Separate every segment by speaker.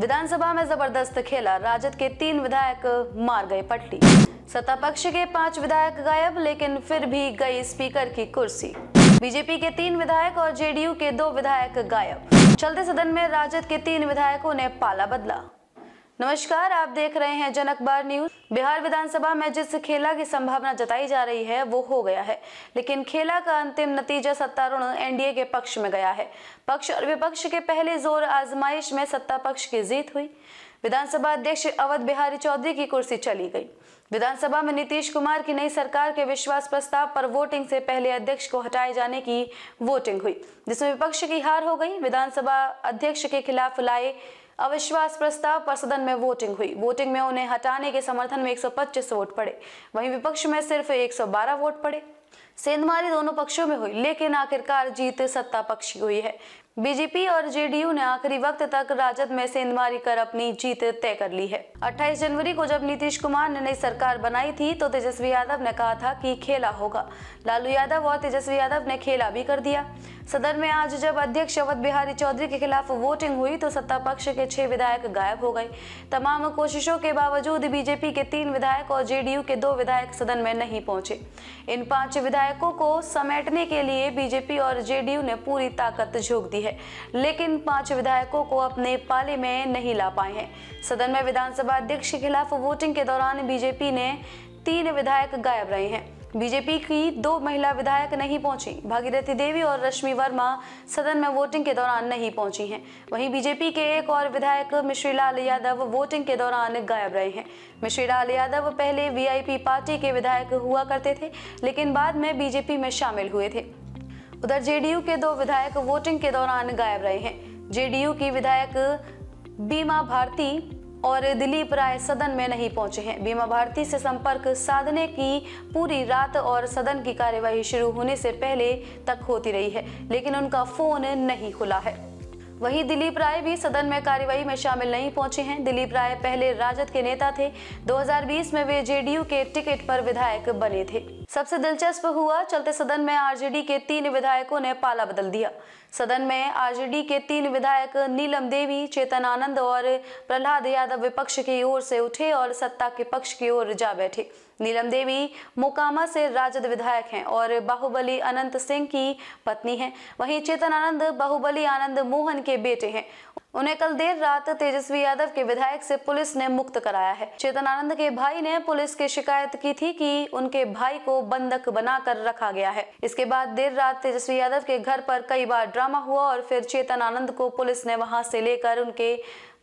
Speaker 1: विधानसभा में जबरदस्त खेला राजद के तीन विधायक मार गए पट्टी सत्ता पक्ष के पांच विधायक गायब लेकिन फिर भी गई स्पीकर की कुर्सी बीजेपी के तीन विधायक और जेडीयू के दो विधायक गायब चलते सदन में राजद के तीन विधायकों ने पाला बदला नमस्कार आप देख रहे हैं जन अखबार न्यूज बिहार विधानसभा में जिस खेला की संभावना जताई जा रही है वो हो गया है लेकिन खेला का अंतिम नतीजा सत्तारूढ़ एनडीए के पक्ष में गया है पक्ष और विपक्ष के पहले जोर आजमाइश में सत्ता पक्ष की जीत हुई विधानसभा अध्यक्ष अवध बिहारी चौधरी की कुर्सी चली गई विधानसभा में नीतीश कुमार की नई सरकार के विश्वास प्रस्ताव पर वोटिंग से पहले अध्यक्ष को हटाए जाने की वोटिंग हुई जिसमें विपक्ष की हार हो गई विधानसभा अध्यक्ष के खिलाफ लाए अविश्वास प्रस्ताव पर सदन में वोटिंग हुई वोटिंग में उन्हें हटाने के समर्थन में 125 वोट पड़े वहीं विपक्ष में सिर्फ 112 वोट पड़े सेंधमारी दोनों पक्षों में हुई लेकिन आखिरकार जीत सत्ता पक्ष की हुई है बीजेपी और जेडीयू ने आखिरी वक्त तक राजद में सेंधमारी कर अपनी जीत तय कर ली है 28 जनवरी को जब नीतीश कुमार ने नई सरकार बनाई थी तो तेजस्वी यादव ने कहा था कि खेला होगा लालू यादव और तेजस्वी यादव ने खेला भी कर दिया सदन में आज जब अध्यक्ष अवध बिहारी चौधरी के खिलाफ वोटिंग हुई तो सत्ता पक्ष के छह विधायक गायब हो गए तमाम कोशिशों के बावजूद बीजेपी के तीन विधायक और जेडीयू के दो विधायक सदन में नहीं पहुंचे इन पांच विधायकों को समेटने के लिए बीजेपी और जेडीयू ने पूरी ताकत झोंक दी है है लेकिन पांच विधायकों को अपने पाले में नहीं ला पाए हैं सदन में विधानसभा अध्यक्ष के खिलाफ वोटिंग के दौरान बीजेपी ने तीन विधायक गायब रहे हैं बीजेपी की दो महिला विधायक नहीं पहुंची भागीरथी देवी और रश्मि वर्मा सदन में वोटिंग के दौरान नहीं पहुंची हैं वहीं बीजेपी के एक और विधायक मिश्रीलाल यादव वोटिंग के दौरान गायब रहे हैं मिश्रीलाल यादव पहले वीआईपी पार्टी के विधायक हुआ करते थे लेकिन बाद में बीजेपी में शामिल हुए थे उधर जेडीयू के दो विधायक वोटिंग के दौरान गायब रहे हैं जेडीयू की विधायक बीमा भारती और दिलीप राय सदन में नहीं पहुंचे हैं बीमा भारती से संपर्क साधने की पूरी रात और सदन की कार्यवाही शुरू होने से पहले तक होती रही है लेकिन उनका फोन नहीं खुला है वहीं दिलीप राय भी सदन में कार्यवाही में शामिल नहीं पहुंचे हैं दिलीप राय पहले राजद के नेता थे 2020 में वे जेडीयू के टिकट पर विधायक बने थे सबसे दिलचस्प हुआ चलते सदन में आरजेडी के तीन विधायकों ने पाला बदल दिया सदन में आरजेडी के तीन विधायक नीलम देवी चेतन आनंद और प्रहलाद यादव विपक्ष की ओर से उठे और सत्ता के पक्ष की ओर जा बैठे नीलम देवी मोकामा से राजद विधायक हैं और बाहुबली अनंत सिंह की पत्नी हैं वहीं चेतन आनंद बाहुबली आनंद मोहन के बेटे हैं उन्हें कल देर रात तेजस्वी यादव के विधायक से पुलिस ने मुक्त कराया है चेतन आनंद के भाई ने पुलिस की शिकायत की थी कि उनके भाई को बंधक बनाकर रखा गया है इसके बाद देर रात तेजस्वी यादव के घर पर कई बार ड्रामा हुआ और फिर चेतन आनंद को पुलिस ने वहां से लेकर उनके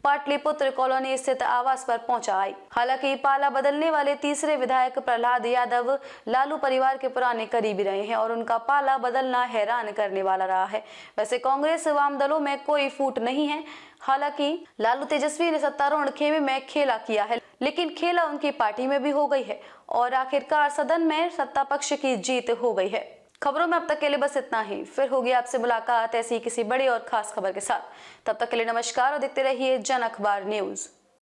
Speaker 1: पाटलिपुत्र कॉलोनी स्थित आवास पर पहुंचा आई हालांकि पाला बदलने वाले तीसरे विधायक प्रहलाद यादव लालू परिवार के पुराने करीबी रहे हैं और उनका पाला बदलना हैरान करने वाला रहा है वैसे कांग्रेस वाम दलों में कोई फूट नहीं है हालांकि लालू तेजस्वी ने सत्तारूढ़ खेमे में खेला किया है लेकिन खेला उनकी पार्टी में भी हो गई है और आखिरकार सदन में सत्ता पक्ष की जीत हो गई है खबरों में अब तक के लिए बस इतना ही फिर होगी आपसे मुलाकात ऐसी किसी बड़ी और खास खबर के साथ तब तक के लिए नमस्कार और देखते रहिए जन अखबार न्यूज़